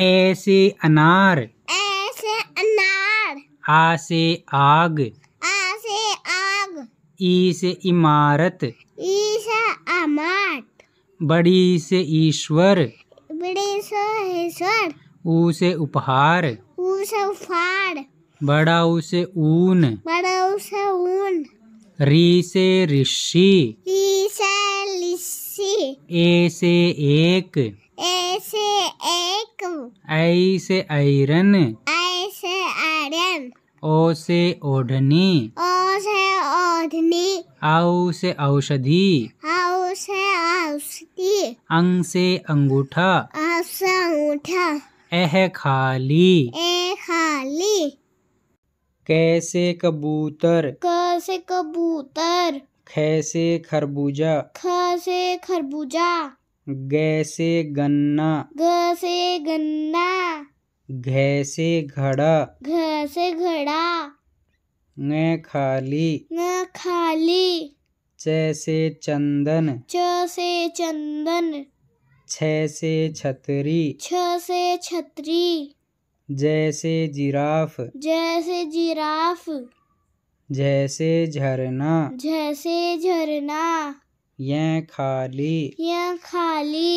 ऐसे अनार ऐसे अनार आ से आग आ से आग ई से इमारत ई से इमारत बड़ी से ईश्वर बड़ी से ईश्वर ऊ से उपहार ऊ से उपहार बड़ा ऊ से ऊन बड़ा ऊ से ऊन री से ऋषि री से ऋषि ए से एक ए से एक आई से आयरन आई से आयरन ओ से ओढ़नी ओ से ओढ़नी आउ से औषधि आउ से औषधि अंग से अंगूठा आ से अंगूठा एह खाली ए खाली कैसे कबूतर कैसे कबूतर खैसे खरबूजा खैसे खरबूजा गैसे गन्ना गैसे गन्ना घैसे घड़ा घैसे घड़ा न खाली न खाली जैसे चंदन जैसे चंदन छ से छतरी छ से छतरी जैसे जिराफ जैसे जिराफ जैसे झरना जैसे झरना यह खाली यह खाली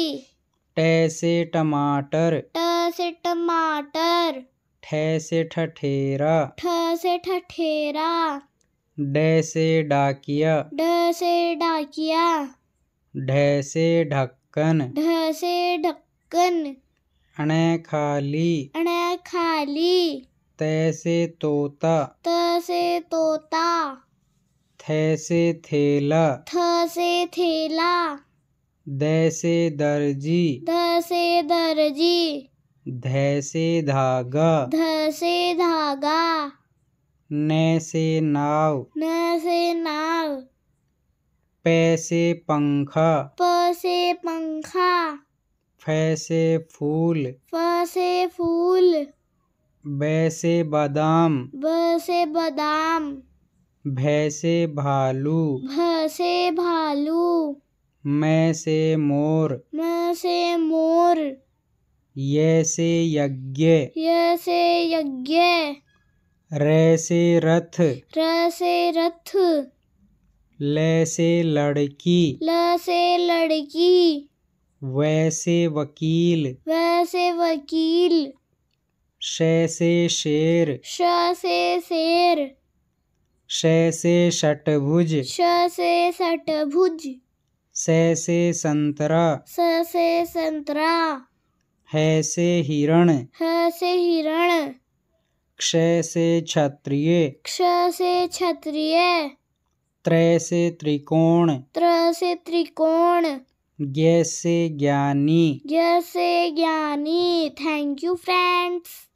टैसे टमाटर टैसे टमाटर ठैसे ठठेरा ठैसे ठठेरा डैसे डाकिया डैसे डाकिया ढैसे ढक्कन ढैसे ढक्कन अण खाली अण खाली तैसे तोता तैसे तोता थैसे थेला से थेला द से दर्जी दसे से दर्जी ध से धागा ध से धागा न से नाव न से नाव पे से पंखा प से पंखा फैसे से फूल फ से फूल ब से बादाम ब से बादाम भैसे भालू भैसे भालू मैं से मोर मैं से मोर ये से यज्ञ ये से यज्ञ रे से रथ रे से रथ ले से लड़की ल से लड़की वैसे वकील वैसे वकील शे से शेर श से शेर श से षटभुज श से षटभुज स से संतरा स से संतरा है से हिरण है से हिरण क्ष से क्षत्रिय क्ष से क्षत्रिय त्र से त्रिकोण त्र से त्रिकोण ज्ञ से ज्ञानी ज्ञ से ज्ञानी थैंक यू फ्रेंड्स